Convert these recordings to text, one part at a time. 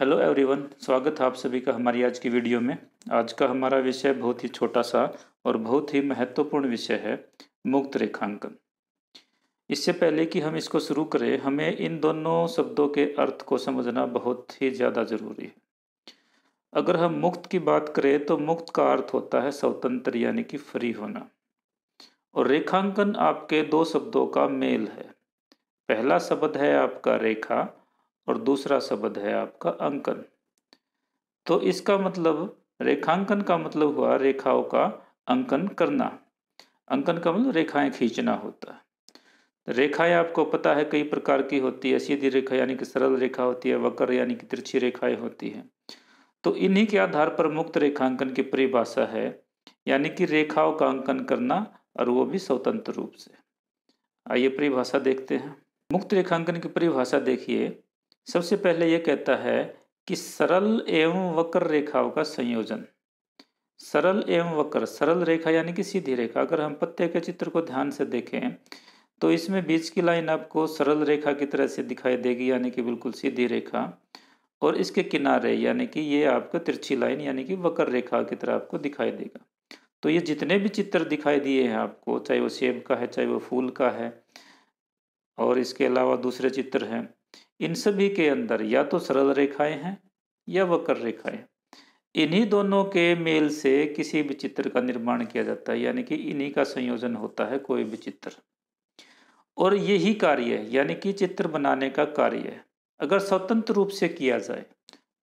hello everyone स्वागत है आप सभी का हमारी आज की वीडियो में आज का हमारा विषय बहुत ही छोटा सा और बहुत ही महत्वपूर्ण विषय है मुक्त रेखांकन इससे पहले कि हम इसको शुरू करें हमें इन दोनों शब्दों के अर्थ को समझना बहुत ही ज़्यादा ज़रूरी है अगर हम मुक्त की बात करें तो मुक्त का अर्थ होता है स्वतंत्र यानी कि फ्री होना और रेखांकन आपके दो शब्दों का मेल है पहला शब्द है आपका रेखा और दूसरा शब्द है आपका अंकन तो इसका मतलब रेखांकन का मतलब हुआ रेखाओं का अंकन करना अंकन का मतलब रेखाएं खींचना होता है तो रेखाएं आपको पता है कई प्रकार की होती है सीधी रेखा यानी कि सरल रेखा होती है वक्र यानी कि तिरछी रेखाएं होती हैं तो इन्हीं के आधार पर मुक्त रेखांकन की परिभाषा है यानी कि रेखाओं का अंकन करना और वो भी स्वतंत्र रूप से आइए परिभाषा देखते हैं मुक्त रेखांकन की परिभाषा देखिए सबसे पहले यह कहता है कि सरल एवं वक्र रेखाओं का संयोजन सरल एवं वक्र सरल रेखा यानी कि सीधी रेखा अगर हम पत्ते के चित्र को ध्यान से देखें तो इसमें बीच की लाइन आपको सरल रेखा की तरह से दिखाई देगी यानी कि बिल्कुल सीधी रेखा और इसके किनारे यानी कि ये आपको तिरछी लाइन यानी कि वक्र रेखा की तरह आपको दिखाई देगा तो ये जितने भी चित्र दिखाई दिए हैं आपको चाहे वो सेब का है चाहे वो फूल का है और इसके अलावा दूसरे चित्र हैं इन सभी के अंदर या तो सरल रेखाएं हैं या वक्र रेखाएं इन्हीं दोनों के मेल से किसी भी चित्र का निर्माण किया जाता है यानी कि इन्हीं का संयोजन होता है कोई भी चित्र और यही कार्य है यानी कि चित्र बनाने का कार्य है अगर स्वतंत्र रूप से किया जाए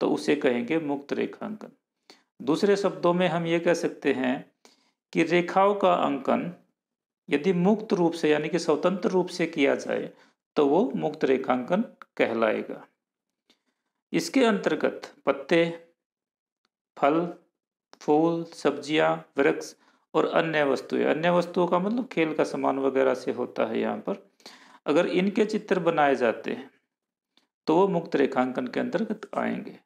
तो उसे कहेंगे मुक्त रेखांकन दूसरे शब्दों में हम ये कह सकते हैं कि रेखाओं का अंकन यदि मुक्त रूप से यानी कि स्वतंत्र रूप से किया जाए तो वो मुक्त रेखांकन कहलाएगा इसके अंतर्गत पत्ते फल फूल सब्जियां वृक्ष और अन्य वस्तुएं अन्य वस्तुओं का मतलब खेल का सामान वगैरह से होता है यहाँ पर अगर इनके चित्र बनाए जाते हैं तो वो मुक्त रेखांकन के अंतर्गत आएंगे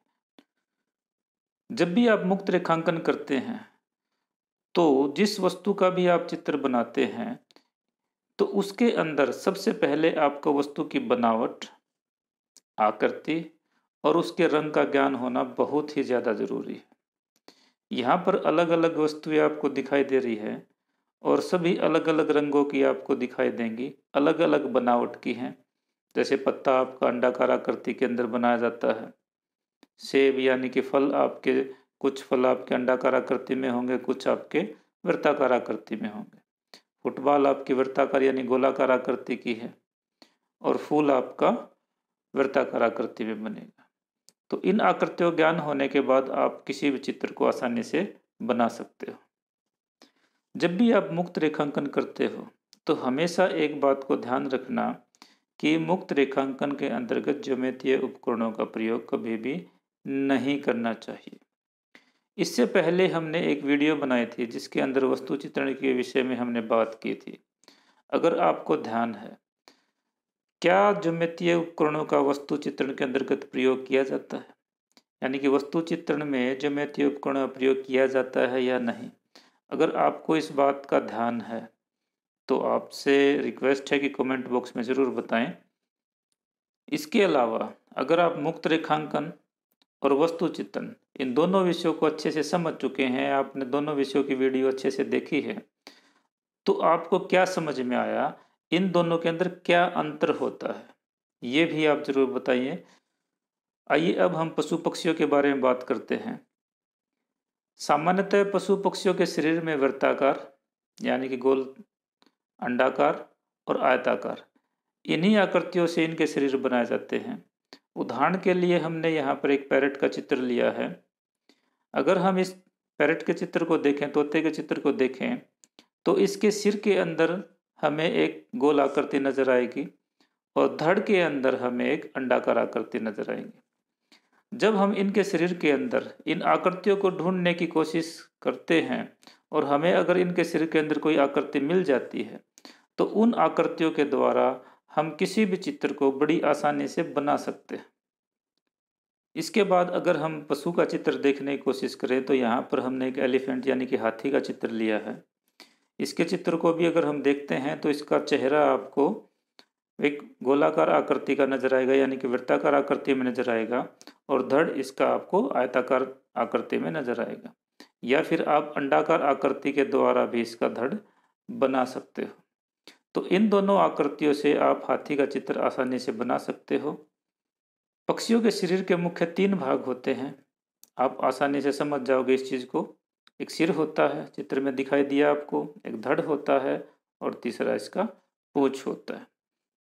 जब भी आप मुक्त रेखांकन करते हैं तो जिस वस्तु का भी आप चित्र बनाते हैं तो उसके अंदर सबसे पहले आपको वस्तु की बनावट आकृति और उसके रंग का ज्ञान होना बहुत ही ज़्यादा ज़रूरी है यहाँ पर अलग अलग वस्तुएं आपको दिखाई दे रही है और सभी अलग अलग रंगों की आपको दिखाई देंगी अलग अलग बनावट की हैं जैसे पत्ता आपका अंडाकार आकृति के अंदर बनाया जाता है सेब यानी कि फल आपके कुछ फल आपके अंडाकार आकृति में होंगे कुछ आपके वृत्ताकार आकृति में होंगे फुटबॉल आपकी वृत्ताकार यानी गोलाकार आकृति की है और फूल आपका वृत्ताकार आकृति में बनेगा तो इन आकृतियों ज्ञान होने के बाद आप किसी भी चित्र को आसानी से बना सकते हो जब भी आप मुक्त रेखांकन करते हो तो हमेशा एक बात को ध्यान रखना कि मुक्त रेखांकन के अंतर्गत ज्योमेतीय उपकरणों का प्रयोग कभी भी नहीं करना चाहिए इससे पहले हमने एक वीडियो बनाई थी जिसके अंदर वस्तु चित्रण के विषय में हमने बात की थी अगर आपको ध्यान है क्या ज्योमितीय उपकरणों का वस्तु चित्रण के अंतर्गत प्रयोग किया जाता है यानी कि वस्तु चित्रण में ज्योमितीय उपकरण प्रयोग किया जाता है या नहीं अगर आपको इस बात का ध्यान है तो आपसे रिक्वेस्ट है कि कमेंट बॉक्स में ज़रूर बताएं इसके अलावा अगर आप मुक्त रेखांकन और वस्तु चिंतन इन दोनों विषयों को अच्छे से समझ चुके हैं आपने दोनों विषयों की वीडियो अच्छे से देखी है तो आपको क्या समझ में आया इन दोनों के अंदर क्या अंतर होता है ये भी आप जरूर बताइए आइए अब हम पशु पक्षियों के बारे में बात करते हैं सामान्यतः पशु पक्षियों के शरीर में वृत्ताकार यानी कि गोल अंडाकार और आयताकार इन्हीं आकृतियों से इनके शरीर बनाए जाते हैं उदाहरण के लिए हमने यहाँ पर एक पैरेट का चित्र लिया है अगर हम इस पैरेट के चित्र को देखें तोते के चित्र को देखें तो इसके सिर के अंदर हमें एक गोल आकृति नज़र आएगी और धड़ के अंदर हमें एक अंडाकार आकृति नज़र आएगी जब हम इनके शरीर के अंदर इन आकृतियों को ढूंढने की कोशिश करते हैं और हमें अगर इनके शरीर के अंदर कोई आकृति मिल जाती है तो उन आकृतियों के द्वारा हम किसी भी चित्र को बड़ी आसानी से बना सकते हैं इसके बाद अगर हम पशु का चित्र देखने की कोशिश करें तो यहाँ पर हमने एक एलिफेंट यानी कि हाथी का चित्र लिया है इसके चित्र को भी अगर हम देखते हैं तो इसका चेहरा आपको एक गोलाकार आकृति का नजर आएगा यानी कि वृत्ताकार आकृति में नजर आएगा और धड़ इसका आपको आयताकार आकृति में नजर आएगा या फिर आप अंडाकार आकृति के द्वारा भी इसका धड़ बना सकते हो तो इन दोनों आकृतियों से आप हाथी का चित्र आसानी से बना सकते हो पक्षियों के शरीर के मुख्य तीन भाग होते हैं आप आसानी से समझ जाओगे इस चीज़ को एक सिर होता है चित्र में दिखाई दिया आपको एक धड़ होता है और तीसरा इसका पूछ होता है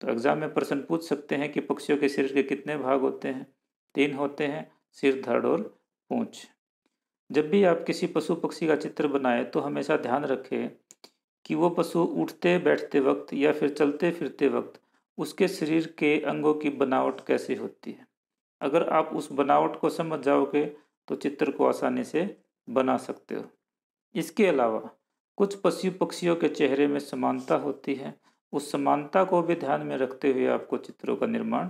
तो एग्ज़ाम में प्रश्न पूछ सकते हैं कि पक्षियों के शरीर के कितने भाग होते हैं तीन होते हैं सिर धड़ और पूछ जब भी आप किसी पशु पक्षी का चित्र बनाएं तो हमेशा ध्यान रखें कि वो पशु उठते बैठते वक्त या फिर चलते फिरते वक्त उसके शरीर के अंगों की बनावट कैसी होती है अगर आप उस बनावट को समझ जाओगे तो चित्र को आसानी से बना सकते हो इसके अलावा कुछ पशु पक्षियों के चेहरे में समानता होती है उस समानता को भी ध्यान में रखते हुए आपको चित्रों का निर्माण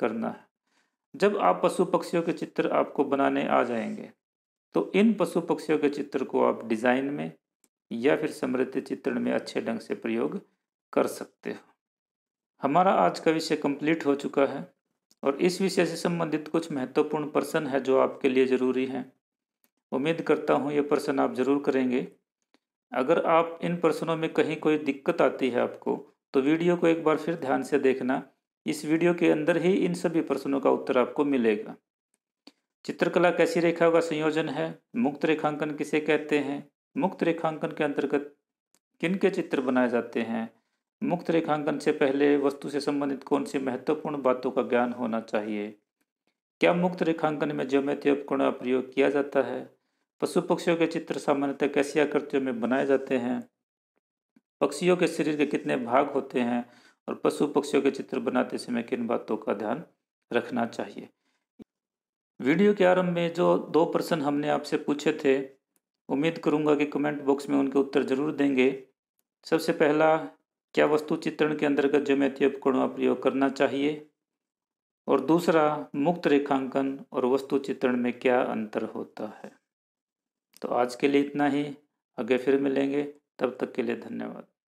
करना है जब आप पशु पक्षियों के चित्र आपको बनाने आ जाएंगे तो इन पशु पक्षियों के चित्र को आप डिज़ाइन में या फिर समृद्ध चित्रण में अच्छे ढंग से प्रयोग कर सकते हो हमारा आज का विषय कंप्लीट हो चुका है और इस विषय से संबंधित कुछ महत्वपूर्ण प्रश्न है जो आपके लिए ज़रूरी हैं उम्मीद करता हूँ ये प्रश्न आप ज़रूर करेंगे अगर आप इन प्रश्नों में कहीं कोई दिक्कत आती है आपको तो वीडियो को एक बार फिर ध्यान से देखना इस वीडियो के अंदर ही इन सभी प्रश्नों का उत्तर आपको मिलेगा चित्रकला कैसी रेखाओं का संयोजन है मुक्त रेखांकन किसे कहते हैं मुक्त रेखांकन के अंतर्गत किन के चित्र बनाए जाते हैं मुक्त रेखांकन से पहले वस्तु से संबंधित कौन सी महत्वपूर्ण बातों का ज्ञान होना चाहिए क्या मुक्त रेखांकन में ज्योमेत्री उपकरण का प्रयोग किया जाता है पशु पक्षियों के चित्र सामान्यतः कैसी आकृतियों में बनाए जाते हैं पक्षियों के शरीर के कितने भाग होते हैं और पशु पक्षियों के चित्र बनाते समय किन बातों का ध्यान रखना चाहिए वीडियो के आरंभ में जो दो प्रश्न हमने आपसे पूछे थे उम्मीद करूँगा कि कमेंट बॉक्स में उनके उत्तर जरूर देंगे सबसे पहला क्या वस्तु चित्रण के अंतर्गत ज्योमेत्री उपकरणों का प्रयोग करना चाहिए और दूसरा मुक्त रेखांकन और वस्तु चित्रण में क्या अंतर होता है तो आज के लिए इतना ही आगे फिर मिलेंगे तब तक के लिए धन्यवाद